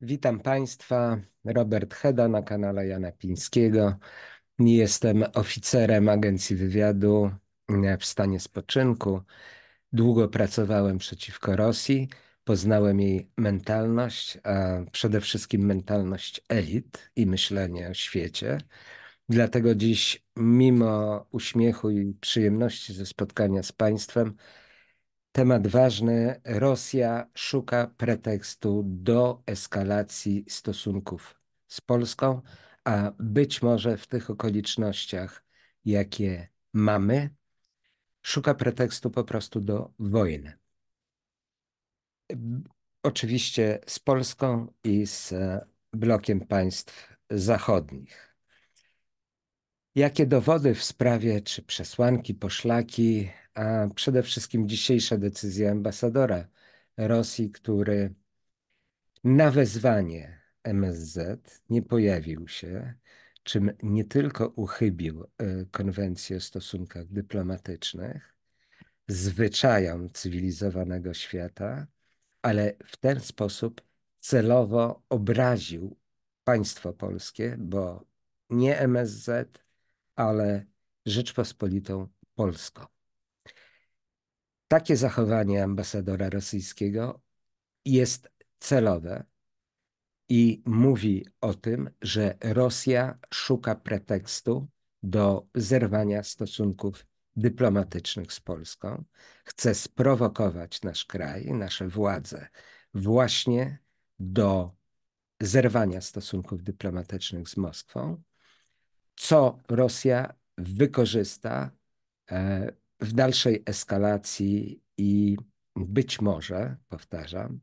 Witam Państwa, Robert Heda na kanale Jana Pińskiego. Jestem oficerem Agencji Wywiadu w stanie spoczynku. Długo pracowałem przeciwko Rosji, poznałem jej mentalność, a przede wszystkim mentalność elit i myślenie o świecie. Dlatego dziś, mimo uśmiechu i przyjemności ze spotkania z Państwem, Temat ważny. Rosja szuka pretekstu do eskalacji stosunków z Polską, a być może w tych okolicznościach, jakie mamy, szuka pretekstu po prostu do wojny. Oczywiście z Polską i z e, blokiem państw zachodnich. Jakie dowody w sprawie, czy przesłanki, poszlaki a przede wszystkim dzisiejsza decyzja ambasadora Rosji, który na wezwanie MSZ nie pojawił się, czym nie tylko uchybił e, konwencję o stosunkach dyplomatycznych, zwyczajom cywilizowanego świata, ale w ten sposób celowo obraził państwo polskie, bo nie MSZ, ale Rzeczpospolitą Polską takie zachowanie ambasadora rosyjskiego jest celowe i mówi o tym, że Rosja szuka pretekstu do zerwania stosunków dyplomatycznych z Polską, chce sprowokować nasz kraj, nasze władze właśnie do zerwania stosunków dyplomatycznych z Moskwą, co Rosja wykorzysta e, w dalszej eskalacji i być może, powtarzam,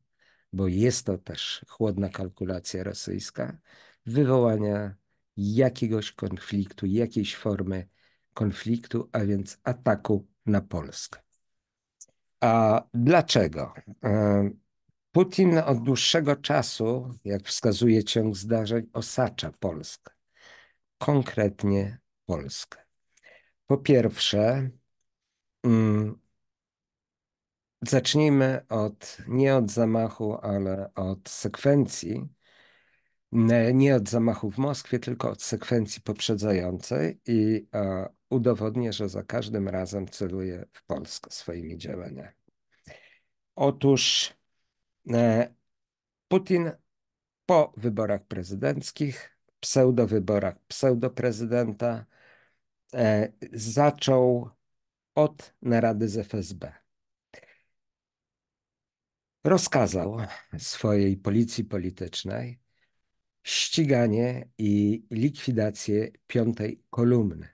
bo jest to też chłodna kalkulacja rosyjska, wywołania jakiegoś konfliktu, jakiejś formy konfliktu, a więc ataku na Polskę. A dlaczego? Putin od dłuższego czasu, jak wskazuje ciąg zdarzeń, osacza Polskę, konkretnie Polskę. Po pierwsze, Mm, Zacznijmy od, nie od zamachu, ale od sekwencji. Nie, nie od zamachu w Moskwie, tylko od sekwencji poprzedzającej i e, udowodnię, że za każdym razem celuję w Polskę swoimi działaniami. Otóż e, Putin po wyborach prezydenckich, pseudowyborach pseudoprezydenta, e, zaczął od narady z FSB. Rozkazał swojej policji politycznej ściganie i likwidację piątej kolumny,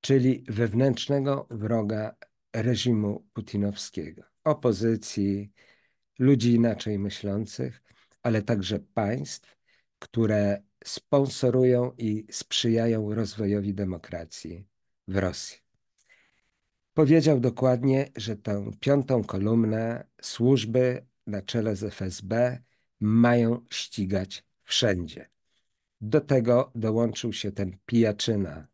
czyli wewnętrznego wroga reżimu putinowskiego, opozycji, ludzi inaczej myślących, ale także państw, które sponsorują i sprzyjają rozwojowi demokracji w Rosji. Powiedział dokładnie, że tę piątą kolumnę służby na czele z FSB mają ścigać wszędzie. Do tego dołączył się ten pijaczyna,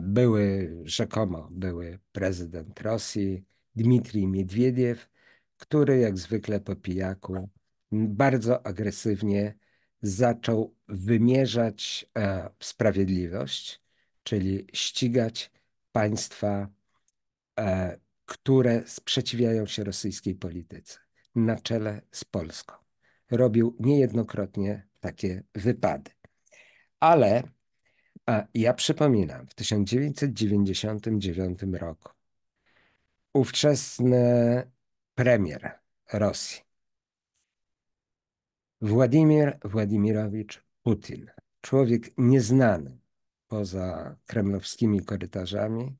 były rzekomo były prezydent Rosji, Dmitrij Miedwiediew, który jak zwykle po pijaku bardzo agresywnie zaczął wymierzać e, sprawiedliwość, czyli ścigać państwa E, które sprzeciwiają się rosyjskiej polityce, na czele z Polską. Robił niejednokrotnie takie wypady. Ale ja przypominam, w 1999 roku ówczesny premier Rosji, Władimir Władimirowicz Putin, człowiek nieznany poza kremlowskimi korytarzami,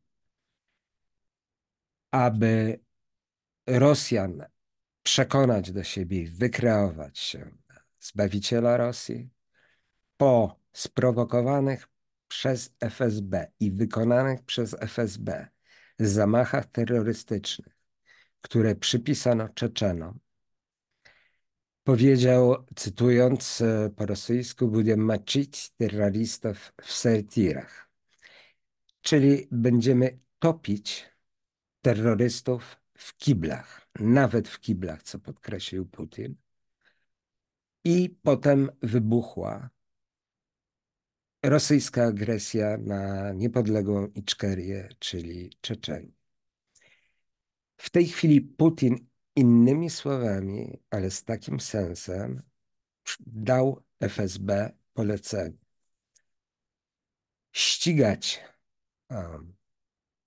aby Rosjan przekonać do siebie, wykreować się zbawiciela Rosji, po sprowokowanych przez FSB i wykonanych przez FSB zamachach terrorystycznych, które przypisano Czeczenom, powiedział, cytując e, po rosyjsku, będziemy maczyć terrorystów w sertirach. Czyli będziemy topić terrorystów w kiblach, nawet w kiblach, co podkreślił Putin. I potem wybuchła rosyjska agresja na niepodległą Iczkerię, czyli Czeczenię. W tej chwili Putin innymi słowami, ale z takim sensem, dał FSB polecenie ścigać um,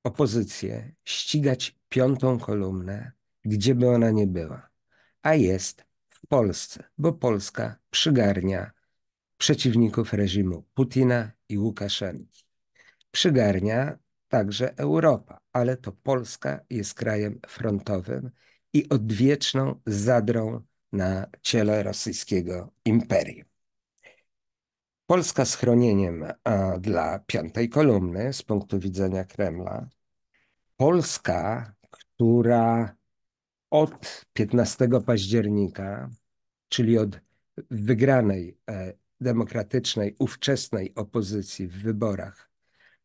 opozycję, ścigać piątą kolumnę, gdzie by ona nie była, a jest w Polsce, bo Polska przygarnia przeciwników reżimu Putina i Łukaszenki. Przygarnia także Europa, ale to Polska jest krajem frontowym i odwieczną zadrą na ciele rosyjskiego imperium. Polska schronieniem dla piątej kolumny z punktu widzenia Kremla Polska, która od 15 października, czyli od wygranej e, demokratycznej, ówczesnej opozycji w wyborach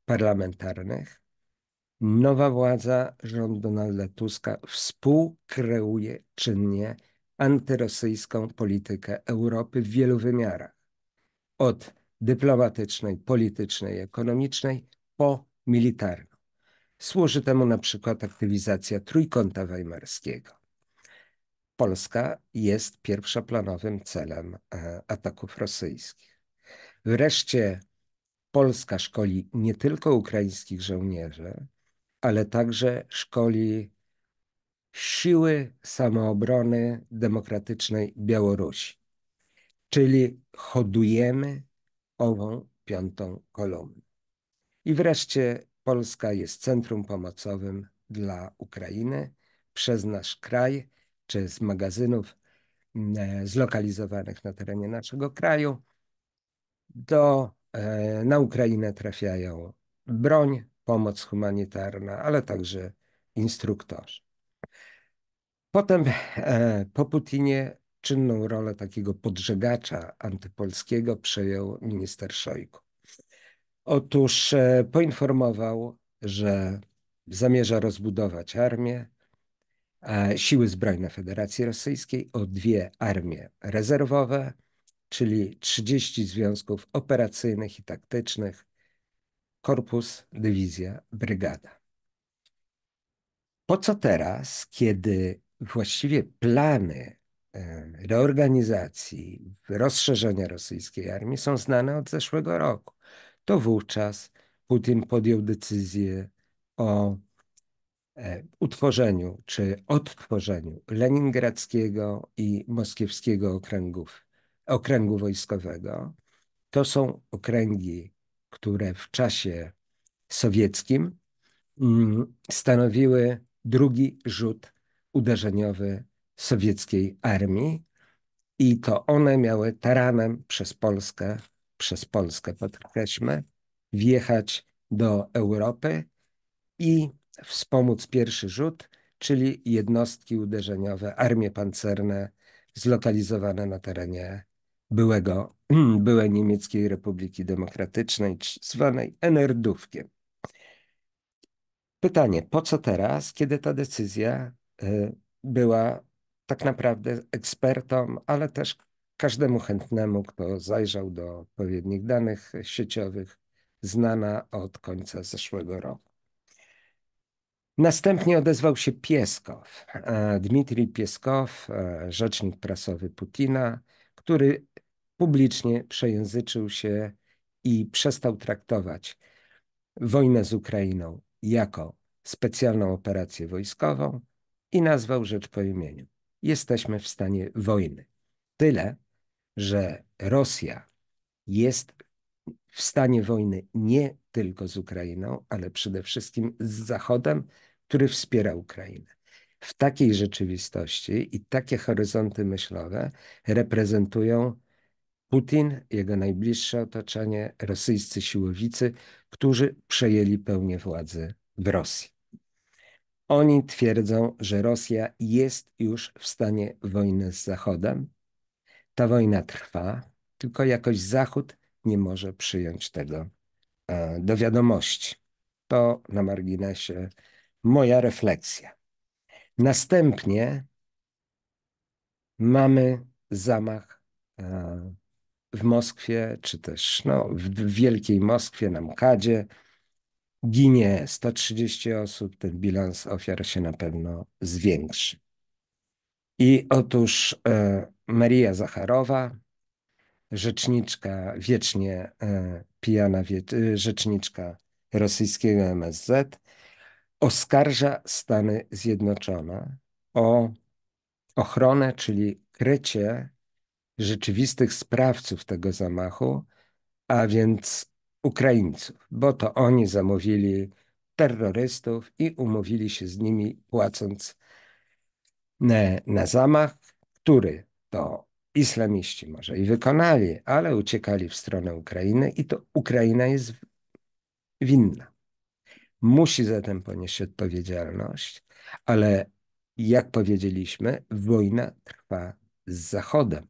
parlamentarnych, nowa władza, rząd Donalda Tuska współkreuje czynnie antyrosyjską politykę Europy w wielu wymiarach. Od dyplomatycznej, politycznej, ekonomicznej po militarnej. Służy temu na przykład aktywizacja trójkąta weimarskiego. Polska jest pierwszoplanowym celem e, ataków rosyjskich. Wreszcie Polska szkoli nie tylko ukraińskich żołnierzy, ale także szkoli siły samoobrony demokratycznej Białorusi. Czyli hodujemy ową piątą kolumnę. I wreszcie Polska jest centrum pomocowym dla Ukrainy. Przez nasz kraj, czy z magazynów mm, e, zlokalizowanych na terenie naszego kraju, do, e, na Ukrainę trafiają broń, pomoc humanitarna, ale także instruktorzy. Potem e, po Putinie czynną rolę takiego podżegacza antypolskiego przejął minister Szojku. Otóż e, poinformował, że zamierza rozbudować armię, siły zbrojne Federacji Rosyjskiej o dwie armie rezerwowe, czyli 30 związków operacyjnych i taktycznych, korpus, dywizja, brygada. Po co teraz, kiedy właściwie plany e, reorganizacji, rozszerzenia rosyjskiej armii są znane od zeszłego roku? to wówczas Putin podjął decyzję o e, utworzeniu czy odtworzeniu leningradzkiego i moskiewskiego okręgów, okręgu wojskowego. To są okręgi, które w czasie sowieckim mm, stanowiły drugi rzut uderzeniowy sowieckiej armii i to one miały taranem przez Polskę przez Polskę podkreślmy, wjechać do Europy i wspomóc pierwszy rzut, czyli jednostki uderzeniowe, armie pancerne zlokalizowane na terenie byłego, byłej Niemieckiej Republiki Demokratycznej, zwanej Enerdówkiem. Pytanie, po co teraz, kiedy ta decyzja y, była tak naprawdę ekspertom, ale też każdemu chętnemu, kto zajrzał do odpowiednich danych sieciowych, znana od końca zeszłego roku. Następnie odezwał się Pieskow, Dmitrij Pieskow, e, rzecznik prasowy Putina, który publicznie przejęzyczył się i przestał traktować wojnę z Ukrainą jako specjalną operację wojskową i nazwał rzecz po imieniu. Jesteśmy w stanie wojny. Tyle, że Rosja jest w stanie wojny nie tylko z Ukrainą, ale przede wszystkim z Zachodem, który wspiera Ukrainę. W takiej rzeczywistości i takie horyzonty myślowe reprezentują Putin, jego najbliższe otoczenie, rosyjscy siłowicy, którzy przejęli pełnię władzy w Rosji. Oni twierdzą, że Rosja jest już w stanie wojny z Zachodem, ta wojna trwa, tylko jakoś Zachód nie może przyjąć tego e, do wiadomości. To na marginesie moja refleksja. Następnie mamy zamach e, w Moskwie, czy też no, w Wielkiej Moskwie na Mkadzie. Ginie 130 osób, ten bilans ofiar się na pewno zwiększy. I otóż e, Maria Zacharowa, rzeczniczka wiecznie e, pijana, wie, e, rzeczniczka rosyjskiego MSZ, oskarża Stany Zjednoczone o ochronę, czyli krycie rzeczywistych sprawców tego zamachu, a więc Ukraińców, bo to oni zamówili terrorystów i umówili się z nimi płacąc na, e, na zamach, który to islamiści może i wykonali, ale uciekali w stronę Ukrainy i to Ukraina jest winna. Musi zatem ponieść odpowiedzialność, ale jak powiedzieliśmy, wojna trwa z Zachodem,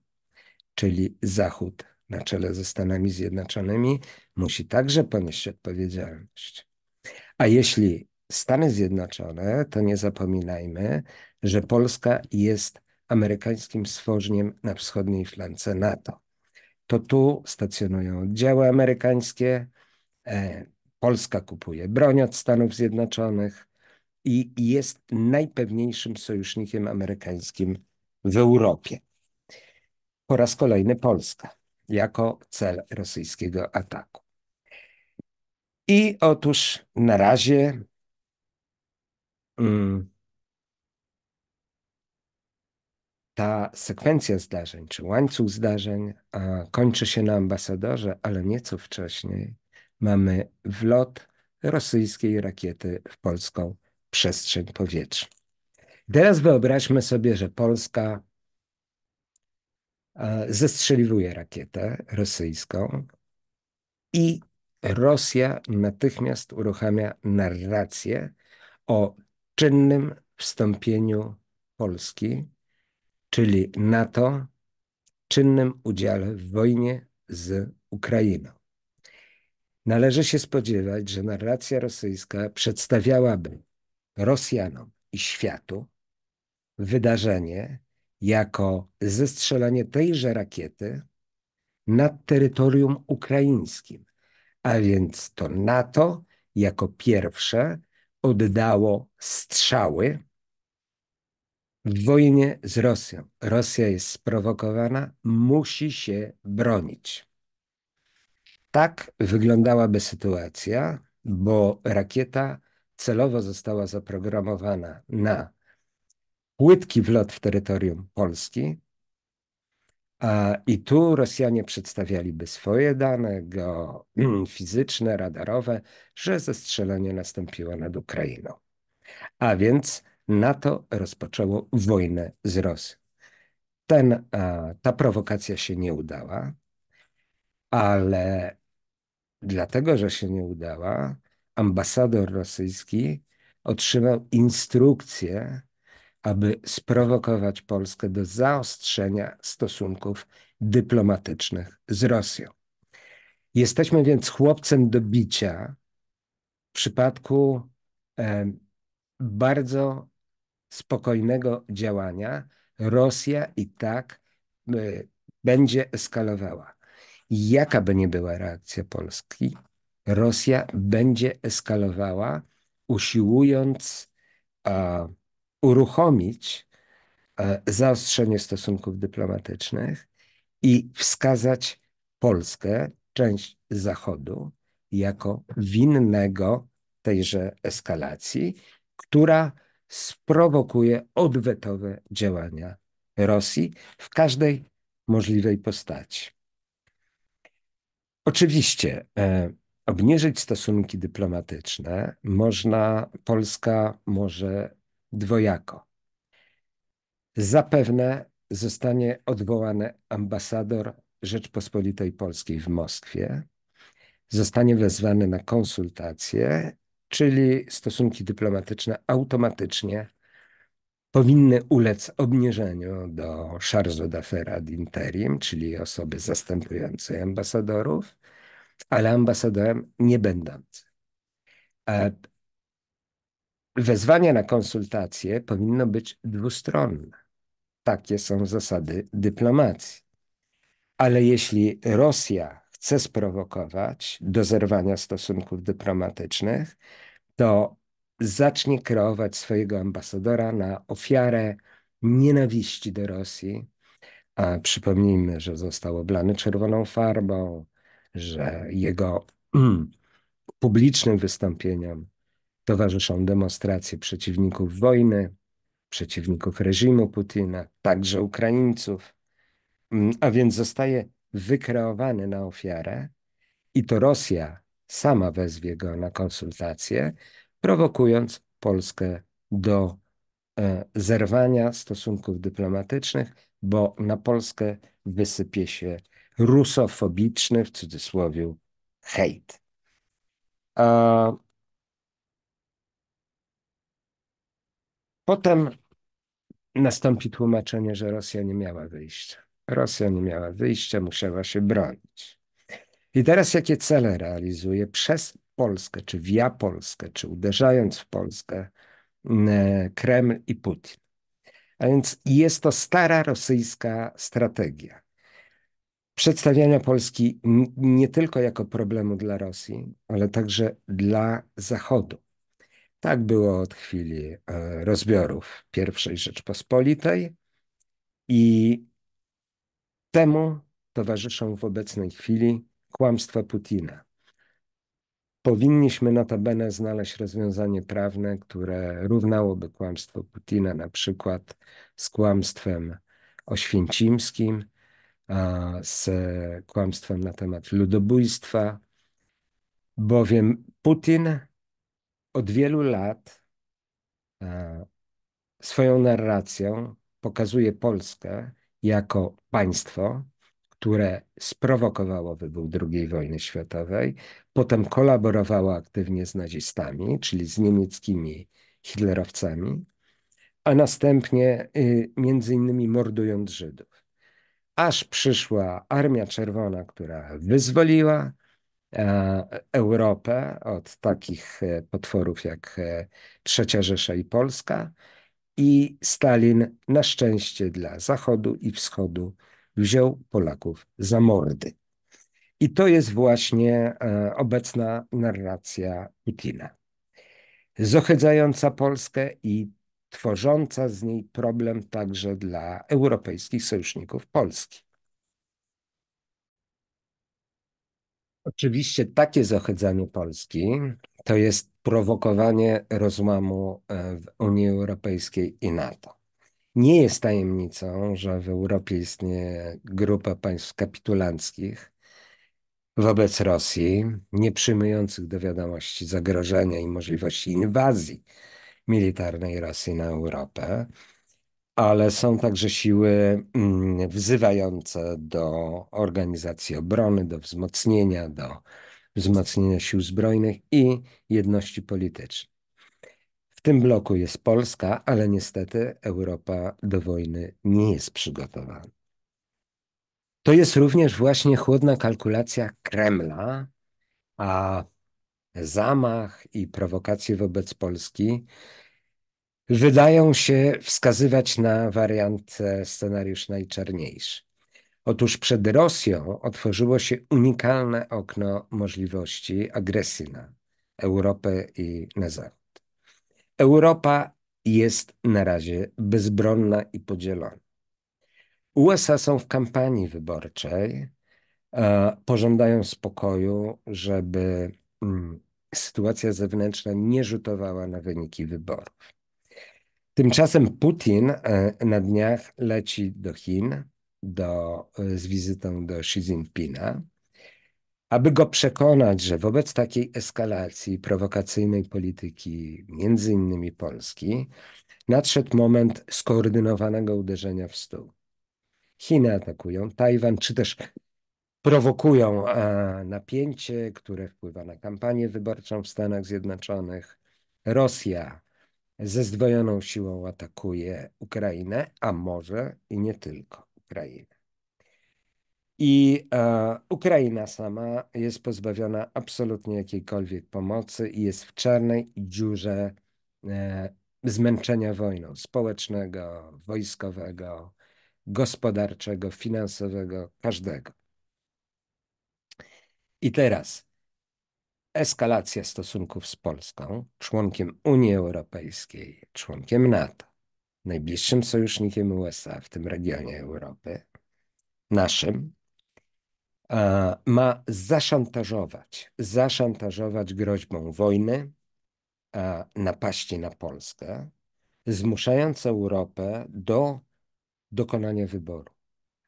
czyli Zachód na czele ze Stanami Zjednoczonymi musi także ponieść odpowiedzialność. A jeśli Stany Zjednoczone, to nie zapominajmy, że Polska jest amerykańskim stworzniem na wschodniej flance NATO. To tu stacjonują oddziały amerykańskie, e, Polska kupuje broń od Stanów Zjednoczonych i jest najpewniejszym sojusznikiem amerykańskim w Europie. Po raz kolejny Polska jako cel rosyjskiego ataku. I otóż na razie mm, ta sekwencja zdarzeń, czy łańcuch zdarzeń kończy się na ambasadorze, ale nieco wcześniej mamy wlot rosyjskiej rakiety w polską przestrzeń powietrzną. Teraz wyobraźmy sobie, że Polska e, zestrzeliwuje rakietę rosyjską i Rosja natychmiast uruchamia narrację o czynnym wstąpieniu Polski czyli NATO, czynnym udziale w wojnie z Ukrainą. Należy się spodziewać, że narracja rosyjska przedstawiałaby Rosjanom i światu wydarzenie jako zestrzelanie tejże rakiety nad terytorium ukraińskim, a więc to NATO jako pierwsze oddało strzały w wojnie z Rosją. Rosja jest sprowokowana, musi się bronić. Tak wyglądałaby sytuacja, bo rakieta celowo została zaprogramowana na płytki wlot w terytorium Polski. A, I tu Rosjanie przedstawialiby swoje dane go, fizyczne, radarowe, że zestrzelenie nastąpiło nad Ukrainą. A więc NATO rozpoczęło wojnę z Rosją. Ten, ta prowokacja się nie udała, ale dlatego, że się nie udała, ambasador rosyjski otrzymał instrukcję, aby sprowokować Polskę do zaostrzenia stosunków dyplomatycznych z Rosją. Jesteśmy więc chłopcem do bicia w przypadku bardzo spokojnego działania Rosja i tak y, będzie eskalowała. Jaka by nie była reakcja Polski, Rosja będzie eskalowała, usiłując a, uruchomić a, e, zaostrzenie stosunków dyplomatycznych i wskazać Polskę, część Zachodu, jako winnego tejże eskalacji, która sprowokuje odwetowe działania Rosji w każdej możliwej postaci. Oczywiście e, obniżyć stosunki dyplomatyczne można, Polska może dwojako. Zapewne zostanie odwołany ambasador Rzeczpospolitej Polskiej w Moskwie, zostanie wezwany na konsultacje czyli stosunki dyplomatyczne automatycznie powinny ulec obniżeniu do charge d'affaires ad interim, czyli osoby zastępującej ambasadorów, ale ambasadorem nie będący. E, Wezwanie na konsultacje powinno być dwustronne. Takie są zasady dyplomacji. Ale jeśli Rosja chce sprowokować do zerwania stosunków dyplomatycznych, to zacznie kreować swojego ambasadora na ofiarę nienawiści do Rosji. A przypomnijmy, że został oblany czerwoną farbą, że jego mm, publicznym wystąpieniom towarzyszą demonstracje przeciwników wojny, przeciwników reżimu Putina, także Ukraińców. Mm, a więc zostaje wykreowany na ofiarę i to Rosja sama wezwie go na konsultacje, prowokując Polskę do e, zerwania stosunków dyplomatycznych, bo na Polskę wysypie się rusofobiczny, w cudzysłowie, hejt. A... Potem nastąpi tłumaczenie, że Rosja nie miała wyjścia. Rosja nie miała wyjścia, musiała się bronić. I teraz jakie cele realizuje przez Polskę, czy via Polskę, czy uderzając w Polskę mm, e, Kreml i Putin? A więc jest to stara rosyjska strategia przedstawiania Polski nie tylko jako problemu dla Rosji, ale także dla Zachodu. Tak było od chwili e, rozbiorów I Rzeczpospolitej i Temu towarzyszą w obecnej chwili kłamstwa Putina. Powinniśmy notabene znaleźć rozwiązanie prawne, które równałoby kłamstwo Putina na przykład z kłamstwem oświęcimskim, z kłamstwem na temat ludobójstwa, bowiem Putin od wielu lat e, swoją narracją pokazuje Polskę jako państwo, które sprowokowało wybuch II wojny światowej, potem kolaborowało aktywnie z nazistami, czyli z niemieckimi hitlerowcami, a następnie y, między innymi mordując Żydów. Aż przyszła Armia Czerwona, która wyzwoliła e, Europę od takich e, potworów jak e, Trzecia Rzesza i Polska, i Stalin, na szczęście dla Zachodu i Wschodu, wziął Polaków za mordy. I to jest właśnie e, obecna narracja Putina. Zohydzająca Polskę i tworząca z niej problem także dla europejskich sojuszników Polski. Oczywiście takie zohydzanie Polski to jest prowokowanie rozłamu e, w Unii Europejskiej i NATO. Nie jest tajemnicą, że w Europie istnieje grupa państw kapitulanckich wobec Rosji, nie przyjmujących do wiadomości zagrożenia i możliwości inwazji militarnej Rosji na Europę, ale są także siły mm, wzywające do organizacji obrony, do wzmocnienia, do wzmocnienia sił zbrojnych i jedności politycznej. W tym bloku jest Polska, ale niestety Europa do wojny nie jest przygotowana. To jest również właśnie chłodna kalkulacja Kremla, a zamach i prowokacje wobec Polski wydają się wskazywać na wariant scenariusz najczarniejszy. Otóż przed Rosją otworzyło się unikalne okno możliwości agresji na Europę i na Zachód. Europa jest na razie bezbronna i podzielona. USA są w kampanii wyborczej, e, pożądają spokoju, żeby mm, sytuacja zewnętrzna nie rzutowała na wyniki wyborów. Tymczasem Putin e, na dniach leci do Chin do, e, z wizytą do Xi Jinpinga, aby go przekonać, że wobec takiej eskalacji prowokacyjnej polityki, między innymi Polski, nadszedł moment skoordynowanego uderzenia w stół. Chiny atakują Tajwan, czy też prowokują e, napięcie, które wpływa na kampanię wyborczą w Stanach Zjednoczonych. Rosja ze zdwojoną siłą atakuje Ukrainę, a może i nie tylko. Ukrainy I e, Ukraina sama jest pozbawiona absolutnie jakiejkolwiek pomocy i jest w czarnej dziurze e, zmęczenia wojną społecznego, wojskowego, gospodarczego, finansowego, każdego. I teraz eskalacja stosunków z Polską, członkiem Unii Europejskiej, członkiem NATO najbliższym sojusznikiem USA w tym regionie Europy, naszym, ma zaszantażować, zaszantażować groźbą wojny, napaści na Polskę, zmuszając Europę do dokonania wyboru.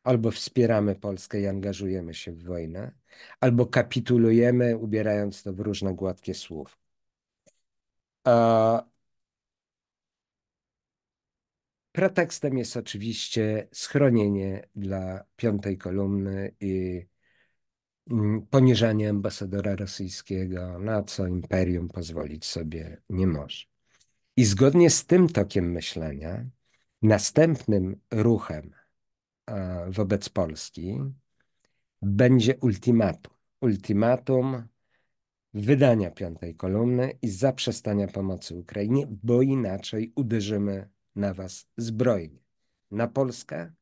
Albo wspieramy Polskę i angażujemy się w wojnę, albo kapitulujemy, ubierając to w różne gładkie słów. Pretekstem jest oczywiście schronienie dla piątej kolumny i mm, poniżanie ambasadora rosyjskiego, na co imperium pozwolić sobie nie może. I zgodnie z tym tokiem myślenia, następnym ruchem e, wobec Polski będzie ultimatum. Ultimatum wydania piątej kolumny i zaprzestania pomocy Ukrainie, bo inaczej uderzymy na was zbrojnie, na Polskę,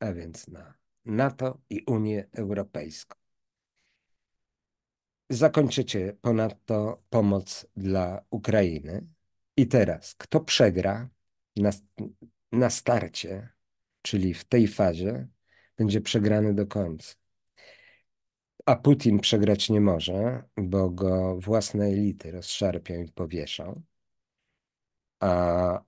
a więc na NATO i Unię Europejską. Zakończycie ponadto pomoc dla Ukrainy. I teraz, kto przegra na, na starcie, czyli w tej fazie, będzie przegrany do końca. A Putin przegrać nie może, bo go własne elity rozszarpią i powieszą. A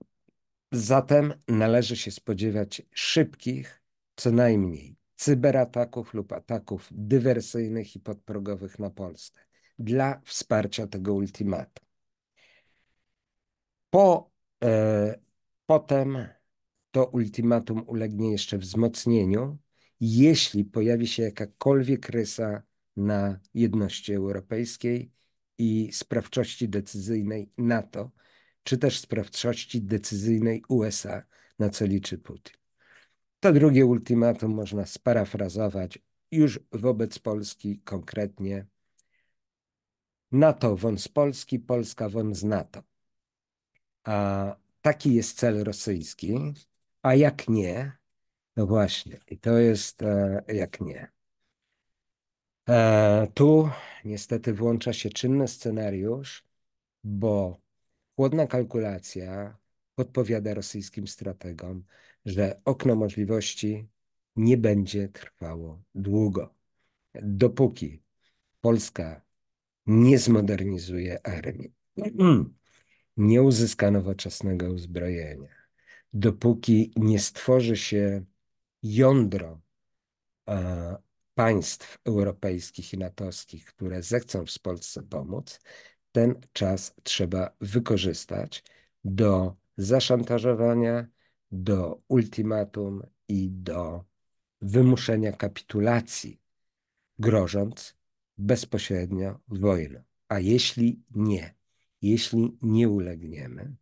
Zatem należy się spodziewać szybkich, co najmniej cyberataków lub ataków dywersyjnych i podprogowych na Polskę dla wsparcia tego ultimatum. Po, e, potem to ultimatum ulegnie jeszcze wzmocnieniu, jeśli pojawi się jakakolwiek rysa na jedności europejskiej i sprawczości decyzyjnej NATO, czy też sprawczości decyzyjnej USA, na co liczy Putin. To drugie ultimatum można sparafrazować już wobec Polski konkretnie. NATO won z Polski, Polska won z NATO. A taki jest cel rosyjski, a jak nie, no właśnie, i to jest e, jak nie. E, tu niestety włącza się czynny scenariusz, bo Chłodna kalkulacja podpowiada rosyjskim strategom, że okno możliwości nie będzie trwało długo. Dopóki Polska nie zmodernizuje armii, nie uzyska nowoczesnego uzbrojenia, dopóki nie stworzy się jądro e, państw europejskich i natowskich, które zechcą w Polsce pomóc, ten czas trzeba wykorzystać do zaszantażowania, do ultimatum i do wymuszenia kapitulacji, grożąc bezpośrednio wojną. A jeśli nie, jeśli nie ulegniemy,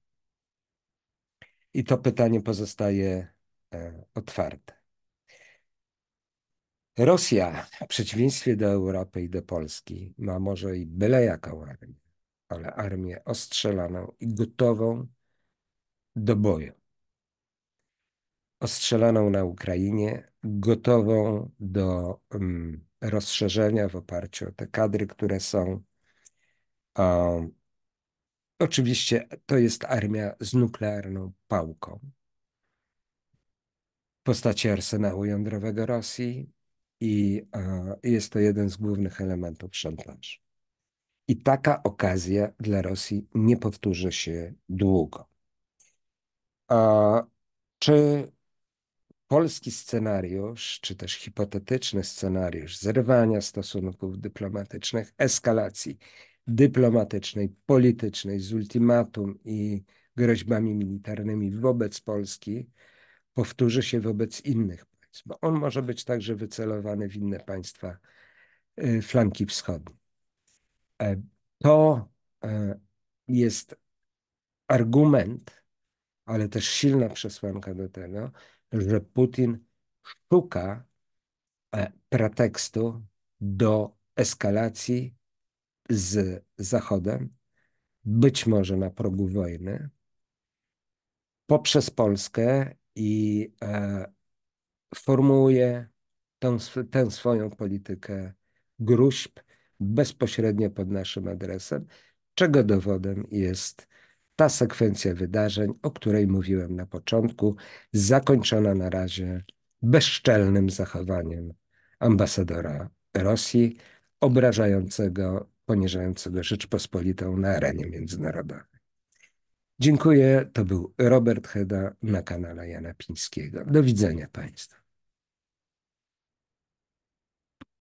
i to pytanie pozostaje e, otwarte. Rosja, w przeciwieństwie do Europy i do Polski, ma może i byle jaką armię ale armię ostrzelaną i gotową do boju. Ostrzelaną na Ukrainie, gotową do um, rozszerzenia w oparciu o te kadry, które są. Um, oczywiście to jest armia z nuklearną pałką w postaci arsenału jądrowego Rosji i jest to jeden z głównych elementów szantażu. I taka okazja dla Rosji nie powtórzy się długo. A czy polski scenariusz, czy też hipotetyczny scenariusz zerwania stosunków dyplomatycznych, eskalacji dyplomatycznej, politycznej z ultimatum i groźbami militarnymi wobec Polski powtórzy się wobec innych państw, bo on może być także wycelowany w inne państwa y, flanki wschodniej. E, to e, jest argument, ale też silna przesłanka do tego, że Putin szuka e, pretekstu do eskalacji z Zachodem, być może na progu wojny, poprzez Polskę i formułuje tę swoją politykę gruźb bezpośrednio pod naszym adresem, czego dowodem jest ta sekwencja wydarzeń, o której mówiłem na początku, zakończona na razie bezczelnym zachowaniem ambasadora Rosji, obrażającego, poniżającego Rzeczpospolitą na arenie międzynarodowej. Dziękuję. To był Robert Heda na kanale Jana Pińskiego. Do widzenia państwo.